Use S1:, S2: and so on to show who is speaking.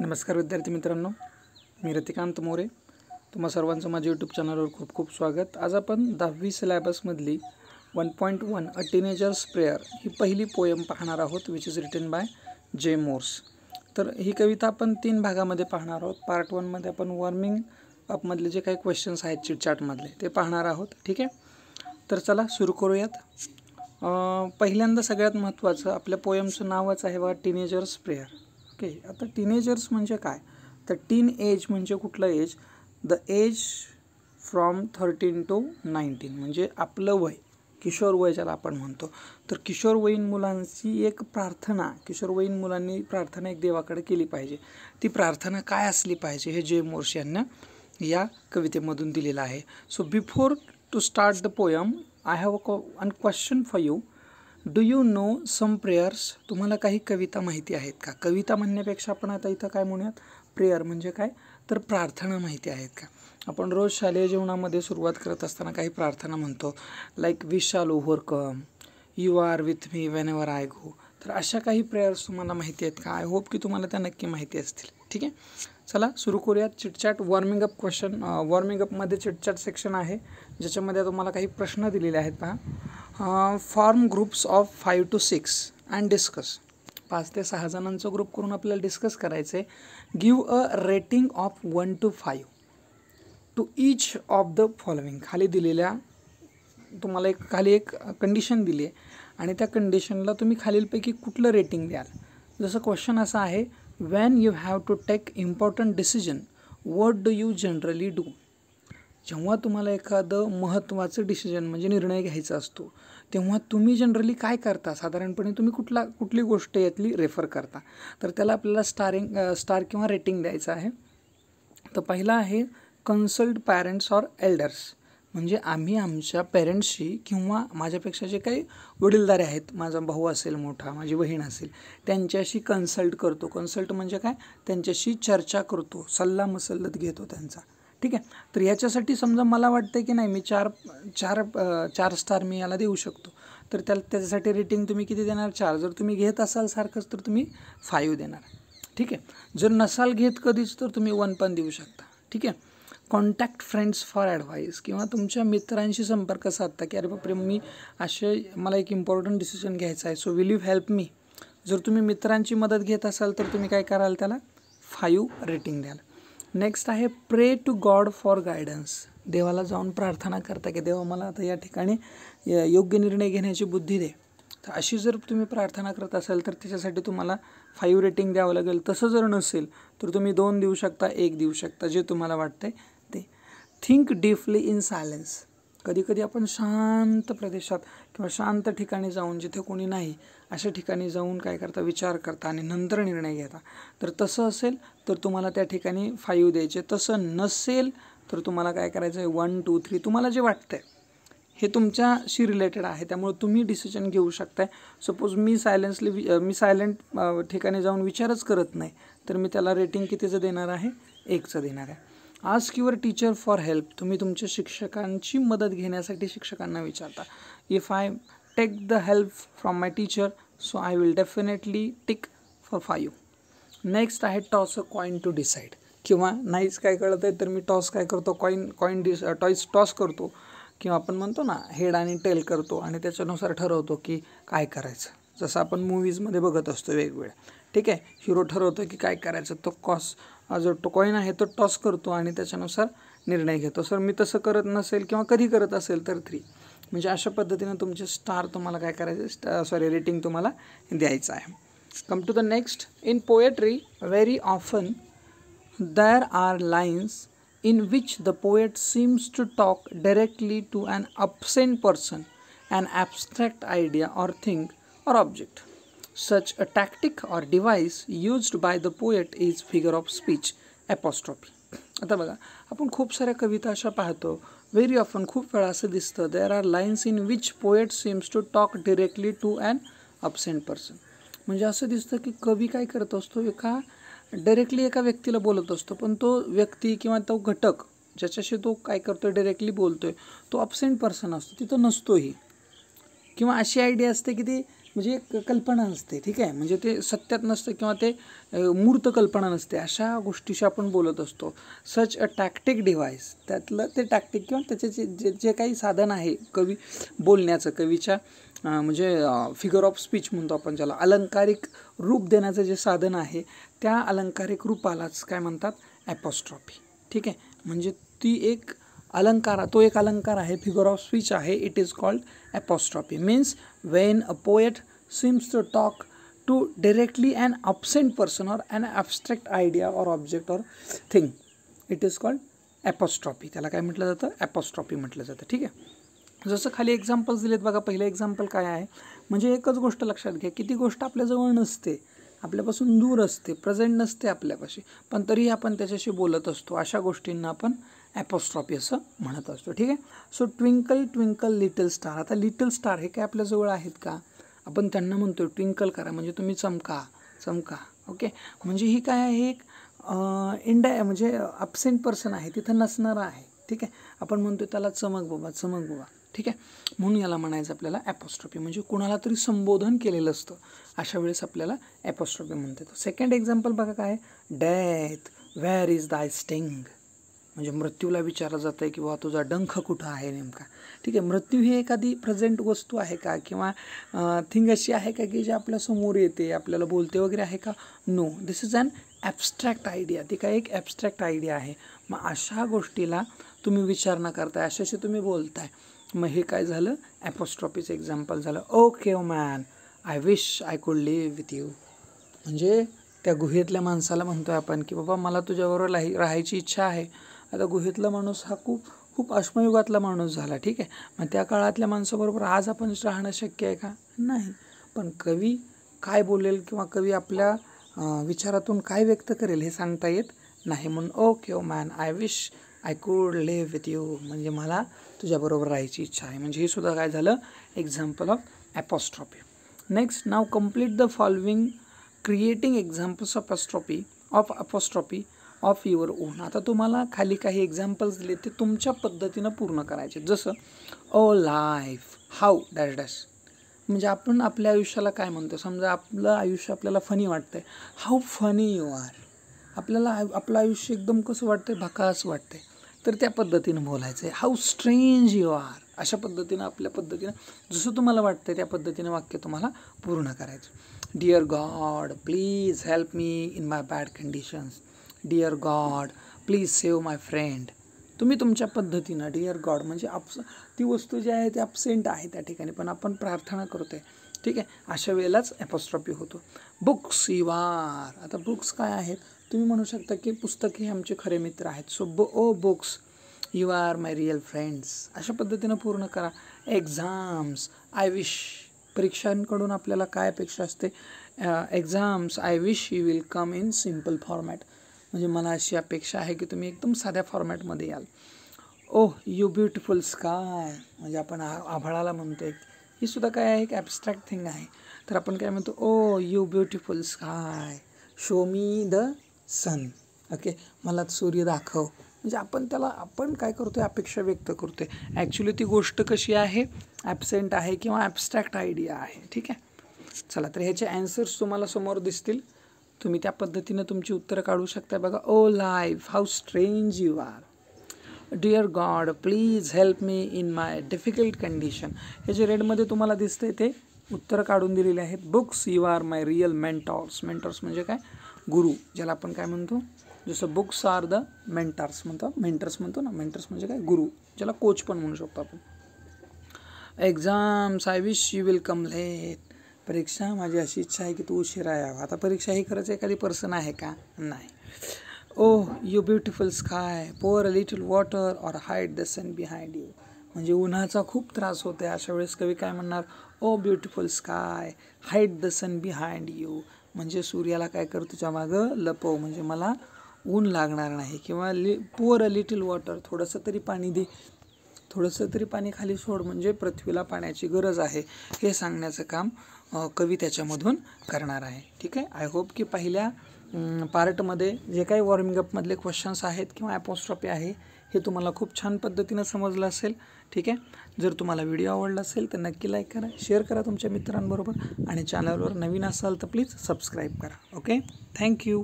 S1: नमस्कार विद्यार्थी मित्रांनो मी रतिकांत मोरे तुम्हा सर्वांचं माझ्या यूट्यूब चॅनलवर खूप खूप स्वागत आज आपण दहावी सिलॅबसमधली one point one a teenager's prayer ही पहिली पोयम पाहणार आहोत which is written by J Morse तर ही कविता आपण तीन भागामध्ये पाहणार आहोत पार्ट वनमध्ये आपण वॉर्मिंग अपमधले जे काही क्वेश्चन्स आहेत चिटचाटमधले ते पाहणार आहोत ठीक आहे तर चला सुरू करूयात पहिल्यांदा सगळ्यात महत्त्वाचं आपल्या पोयमचं नावच आहे बा टीनेजर्स प्रेयर ओके आता टीनेजर्स म्हणजे काय तर टीन एज म्हणजे कुठलं age the age from thirteen to nineteen म्हणजे आपलं वय किशोर वय ज्याला आपण म्हणतो तर किशोरवयीन मुलांची एक प्रार्थना किशोरवयीन मुलांनी प्रार्थना एक देवाकडे केली पाहिजे ती प्रार्थना काय असली पाहिजे हे जे मोर्श यांना या कवितेमधून दिलेलं आहे so before to start the poem I have a question for you do you know some prayers तुम्हाला काही कविता माहिती आहेत का कविता म्हणण्यापेक्षा आपण आता इथं काय म्हणूयात प्रेयर म्हणजे काय तर प्रार्थना माहिती आहेत का आपण रोज शालेय जीवनामध्ये सुरुवात करत असताना काही प्रार्थना म्हणतो like we shall overcome you are with me whenever I go तर अशा काही प्रेयर्स तुम्हाला माहिती आहेत का आय होप की तुम्हाला त्या नक्की माहिती असतील ठीक आहे चला सुरू करूयात chitchat warming up question warming अपमध्ये चिटचॅट सेक्शन आहे ज्याच्यामध्ये तुम्हाला काही प्रश्न दिलेले आहेत पहा form groups of five to six and discuss पाच ते सहा जणांचं ग्रुप करून आपल्याला डिस्कस करायचं आहे give a rating of one to five to each of the following खाली दिलेल्या तुम्हाला एक खाली एक कंडिशन दिली आहे आणि त्या कंडिशनला तुम्ही खालीलपैकी कुठलं रेटिंग द्याल जसं क्वेश्चन असं आहे when you have to take important decision what do you generally do जेव्हा तुम्हाला एखादं महत्त्वाचं डिसिजन म्हणजे निर्णय घ्यायचा असतो तेव्हा तुम्ही जनरली काय करता साधारणपणे तुम्ही कुठला कुठली गोष्ट यातली रेफर करता तर त्याला आपल्याला स्टारिंग स्टार किंवा रेटिंग द्यायचं आहे तर पहिला आहे कन्सल्ट पॅरेंट्स ऑर एल्डर्स म्हणजे आम्ही आमच्या पेरेंट्सशी किंवा माझ्यापेक्षा जे काही वडीलधारे आहेत माझा भाऊ असेल मोठा माझी बहीण असेल त्यांच्याशी कन्सल्ट करतो कन्सल्ट म्हणजे काय त्यांच्याशी चर्चा करतो सल्ला मसलत घेतो त्यांचा ठीक आहे तर याच्यासाठी समजा मला वाटतं की नाही मी चार चार चार स्टार मी याला देऊ शकतो तर त्याच्यासाठी रेटिंग तुम्ही किती देणार चार जर तुम्ही घेत असाल सारखंच तर तुम्ही फाईव्ह देणार ठीक आहे जर नसाल घेत कधीच तर तुम्ही वन पण देऊ शकता ठीक आहे कॉन्टॅक्ट फ्रेंड्स फॉर ॲडवाईस किंवा तुमच्या मित्रांशी संपर्क साधता की अरे बापरे मी असे मला एक इम्पॉर्टंट डिसिजन घ्यायचं आहे so will you help me जर तुम्ही मित्रांची मदत घेत असाल तर तुम्ही काय कराल त्याला फाईव्ह रेटिंग द्याल नेक्स्ट आहे प्रे टू गॉड फॉर गायडन्स देवाला जाऊन प्रार्थना करता की देवा मला आता या ठिकाणी योग्य निर्णय घेण्याची बुद्धी दे तर अशी जर तुम्ही प्रार्थना करत असाल तर त्याच्यासाठी तुम्हाला फाईव्ह रेटिंग द्यावं लागेल तसं जर नसेल तर तुम्ही दोन देऊ शकता एक देऊ शकता जे तुम्हाला वाटतंय ते थिंक डीपली इन सायलेन्स कधीकधी आपण शांत प्रदेशात किंवा शांत ठिकाणी जाऊन जिथे कोणी नाही अशा ठिकाणी जाऊन काय करता विचार करता आणि नंतर निर्णय घेता तर तसं असेल तर तुम्हाला त्या ठिकाणी फाईव्ह द्यायचे तसं नसेल तर तुम्हाला काय करायचं आहे वन टू थ्री तुम्हाला जे वाटतं आहे हे तुमच्याशी रिलेटेड आहे त्यामुळे तुम्ही डिसिजन घेऊ शकताय सपोज मी सायलेन्सली मी सायलेंट ठिकाणी जाऊन विचारच करत नाही तर मी त्याला रेटिंग कितीचं देणार आहे एकचं देणार आहे ask your teacher for help तुम्ही तुमच्या शिक्षकांची मदत घेण्यासाठी शिक्षकांना विचारता if I take the help from my teacher so I will definitely tick for five next आहे toss a coin to decide किंवा नाहीच काय कळत आहे तर मी टॉस काय करतो coin coin this toss toss करतो किंवा आपण म्हणतो ना हेड आणि टेल करतो आणि त्याच्यानुसार ठरवतो की काय करायचं जसं आपण मूवीजमध्ये बघत असतो वेगवेगळ्या ठीक आहे हिरो ठरवतो की काय करायचं तो कॉस जो टोकॉईन कॉईन आहे तो टॉस करतो आणि त्याच्यानुसार निर्णय घेतो सर मी तसं करत नसेल किंवा कधी करत असेल तर थ्री म्हणजे अशा पद्धतीनं तुमचे स्टार तुम्हाला काय करायचे सॉरी रेटिंग तुम्हाला द्यायचं आहे come to the next in poetry very often there are lines in which the poet seems to talk directly to an absent person an abstract idea or think or object Such a tactic or device used by the poet is figure of speech apostrophe. आता बघा आपण खूप साऱ्या कविता अशा पाहतो very often खूप वेळा असं दिसतं there are lines in which poet seems to talk directly to and absent person म्हणजे असं दिसतं की कवी काय करत असतो एका डायरेक्टली एका व्यक्तीला बोलत असतो पण तो व्यक्ती किंवा तो घटक ज्याच्याशी तो काय करतो डायरेक्टली बोलतो आहे तो अपसेंट पर्सन असतो तिथं नसतोही किंवा अशी आयडिया असते की ती म्हणजे एक कल्पना नसते ठीक आहे म्हणजे ते सत्यात नसतं किंवा ते मूर्त कल्पना नसते अशा गोष्टीशी आपण बोलत असतो सच अ टॅक्टिक डिव्हाइस त्यातलं ते टॅक्टिक किंवा त्याचे जे जे जे काही साधन आहे कवी बोलण्याचं कवीच्या म्हणजे फिगर ऑफ स्पीच म्हणतो आपण ज्याला अलंकारिक रूप देण्याचं जे साधन आहे त्या अलंकारिक रूपालाच काय म्हणतात ॲपॉस्ट्रॉफी ठीक आहे म्हणजे ती एक अलंकार तो एक अलंकार आहे फिगर ऑफ स्पीच आहे it is called apostrophe means when a poet seems to talk to directly an absent person or an abstract idea or object or thing. It is called apostrophe त्याला काय म्हटलं जातं apostrophe म्हटलं जातं ठीक आहे जसं खाली एक्झाम्पल्स दिलेत बघा पहिलं एक्झाम्पल काय आहे म्हणजे एकच गोष्ट लक्षात घ्या किती ती गोष्ट आपल्याजवळ नसते आपल्यापासून दूर असते प्रेझेंट नसते आपल्यापाशी पण तरीही आपण त्याच्याशी बोलत असतो अशा गोष्टींना आपण ॲपॉस्ट्रॉपी असं म्हणत असतो ठीक आहे so twinkle twinkle little star आता लिटल स्टार हे काय आपल्याजवळ आहेत का आपण त्यांना म्हणतो ट्विंकल करा म्हणजे तुम्ही चमका चमका ओके म्हणजे ही काय आहे एक इंडा म्हणजे अबसेंट पर्सन आहे तिथं नसणारा आहे ठीक आहे आपण म्हणतो त्याला चमक बाबा चमक बाबा ठीक आहे म्हणून याला म्हणायचं आपल्याला ॲपोस्ट्रॉफी म्हणजे कुणाला तरी संबोधन केलेलं असतं अशा वेळेस आपल्याला ॲपोस्ट्रॉफी म्हणतात सेकंड एक्झाम्पल बघा काय death where is thy sting म्हणजे मृत्यूला विचारलं जातं आहे किंवा तुझा डंख कुठं आहे नेमका ठीक आहे मृत्यू ही एखादी प्रेझेंट वस्तू आहे का किंवा थिंग अशी आहे का की जे समोर येते आपल्याला बोलते वगैरे आहे का no this is an abstract idea ती काय एक ॲबस्ट्रॅक्ट आयडिया आहे मग अशा गोष्टीला तुम्ही विचार न करताय अशाशी तुम्ही बोलताय मग हे काय झालं ॲपोस्ट्रॉपीचं एक्झाम्पल झालं okay O man I wish I could live with you म्हणजे त्या गुहेतल्या माणसाला म्हणतो आपण की बाबा मला तुझ्याबरोबर राहायची इच्छा आहे आता गुहेतला माणूस हा खूप खूप अश्मयुगातला माणूस झाला ठीक आहे मग त्या काळातल्या माणसाबरोबर आज आपण राहणं शक्य आहे का नाही पण कवी काय बोलेल किंवा कवी आपल्या विचारातून काय व्यक्त करेल हे सांगता येत नाही म्हणून okay O man I wish I could live with you म्हणजे मला तुझ्याबरोबर राहायची इच्छा आहे म्हणजे हे सुद्धा काय झालं एक्झाम्पल ऑफ ॲपॉस्ट्रॉपी नेक्स्ट नाव complete the following creating examples of of apostrophe of your own आता तुम्हाला खाली काही एक्झाम्पल्स दिले ते तुमच्या पद्धतीनं पूर्ण करायचे जसं a life how dash dash म्हणजे आपण आपल्या आयुष्याला काय म्हणतो समजा आपलं आयुष्य आपल्याला फनी वाटतं आहे हाऊ फनी यू आर आपल्याला आपलं आयुष्य एकदम कसं वाटतं भकास वाटतं तर त्या पद्धतीनं बोलायचं आहे हाऊ स्ट्रेंज यू आर अशा पद्धतीनं आपल्या पद्धतीनं जसं तुम्हाला वाटतं त्या पद्धतीनं वाक्य तुम्हाला पूर्ण करायचं dear God please help me in my bad conditions dear God please save my friend तुम्ही तुमच्या पद्धतीनं डिअर गॉड म्हणजे अप्स ती वस्तू जी आहे ती अपसेंट आहे त्या ठिकाणी पण आपण प्रार्थना करतो आहे ठीक आहे अशा वेळेलाच ॲपॉस्ट्रॉफी होतो बुक्स आर आता बुक्स काय आहेत तुम्ही म्हणू शकता की पुस्तके हे आमचे खरे मित्र आहेत सो ब O books you are my real friends अशा पद्धतीनं पूर्ण करा एक्झाम्स आय विश परीक्षांकडून आपल्याला काय अपेक्षा असते exams I wish you will come in simple format म्हणजे मला अशी अपेक्षा आहे की तुम्ही एकदम साध्या फॉर्मॅटमध्ये याल ओह यू ब्युटिफुल स्काय म्हणजे आपण आ आभाळाला म्हणतो एक ही सुद्धा काय आहे एक ॲबस्ट्रॅक्ट थिंग आहे तर आपण काय म्हणतो O you beautiful sky show me the sun okay मला सूर्य दाखव म्हणजे आपण त्याला आपण काय करतो अपेक्षा व्यक्त करतो आहे ॲक्च्युली ती गोष्ट कशी आहे ॲबसेंट आहे किंवा ॲबस्ट्रॅक्ट आयडिया आहे ठीक आहे चला तर ह्याचे ॲन्सर्स तुम्हाला समोर दिसतील तुम्ही त्या पद्धतीनं तुमची उत्तरं काढू शकता बघा O life how strange you are dear God please help me in my difficult condition हे जे रेडमध्ये तुम्हाला दिसते ते उत्तरं काढून दिलेले आहेत books you are my real mentors mentors म्हणजे काय गुरु ज्याला आपण काय म्हणतो जसं बुक्स आर द मेंटार्स म्हणतो मेंटर्स म्हणतो ना मेंटर्स म्हणजे काय गुरु ज्याला कोच पण म्हणू शकतो आपण exams I wish you will come late परीक्षा माझी अशी इच्छा आहे की तू उशिरा यावं आता परीक्षा ही खरंच एखादी पर्सन आहे का नाही O you beautiful sky pour a little water or hide the sun behind you म्हणजे उन्हाचा खूप त्रास होतो आहे अशा वेळेस कवी काय म्हणणार O beautiful sky hide the sun behind you म्हणजे सूर्याला काय कर तुझ्या मागं लपव म्हणजे मला ऊन लागणार नाही किंवा लि पोअर अ लिटिल वॉटर थोडंसं तरी पाणी दे थोडंसं तरी पाणी खाली सोड म्हणजे पृथ्वीला पाण्याची गरज आहे हे सांगण्याचं काम कवी त्याच्यामधून करणार आहे ठीक आहे आय होप की पहिल्या पार्टमध्ये जे काही वॉर्मिंग अपमधले क्वेश्चन्स आहेत किंवा ॲपोस्ट्रॉपी आहे हे तुम्हाला खूप छान पद्धतीनं समजलं असेल ठीक आहे जर तुम्हाला व्हिडिओ आवडला असेल तर नक्की लाईक करा शेअर करा तुमच्या मित्रांबरोबर आणि चॅनलवर नवीन असाल तर प्लीज सबस्क्राईब करा ओके थँक्यू